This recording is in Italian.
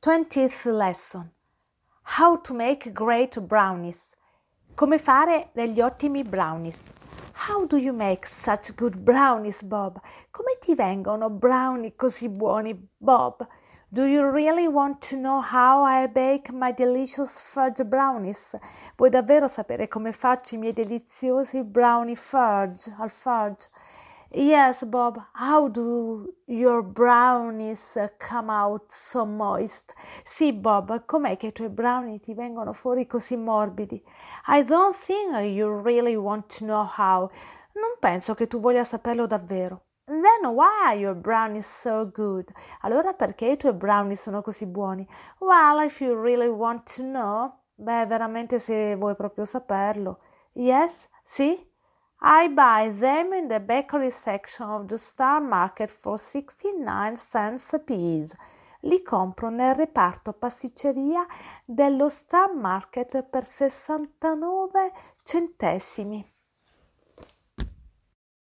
Twentieth lesson. How to make great brownies. Come fare degli ottimi brownies. How do you make such good brownies, Bob? Come ti vengono brownie così buoni, Bob? Do you really want to know how I bake my delicious fudge brownies? Vuoi davvero sapere come faccio i miei deliziosi brownie fudge al fudge? Yes, Bob, how do your brownies come out so moist? Sì, Bob, com'è che i tuoi brownie ti vengono fuori così morbidi? I don't think you really want to know how. Non penso che tu voglia saperlo davvero. Then why are your brownies so good? Allora perché i tuoi brownies sono così buoni? Well, if you really want to know. Beh, veramente se vuoi proprio saperlo. Yes? Sì? I buy them in the bakery section of the Star Market for 69 cents apiece. Li compro nel reparto pasticceria dello Star Market per 69 centesimi.